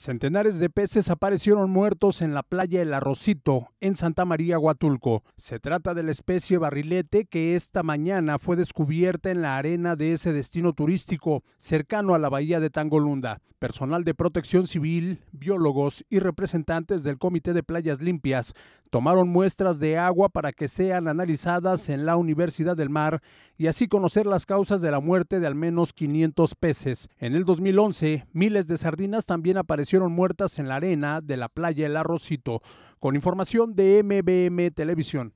Centenares de peces aparecieron muertos en la playa El Arrocito, en Santa María, Huatulco. Se trata de la especie barrilete que esta mañana fue descubierta en la arena de ese destino turístico, cercano a la bahía de Tangolunda. Personal de protección civil, biólogos y representantes del Comité de Playas Limpias tomaron muestras de agua para que sean analizadas en la Universidad del Mar y así conocer las causas de la muerte de al menos 500 peces. En el 2011, miles de sardinas también aparecieron fueron muertas en la arena de la playa El Arrocito, con información de MBM Televisión.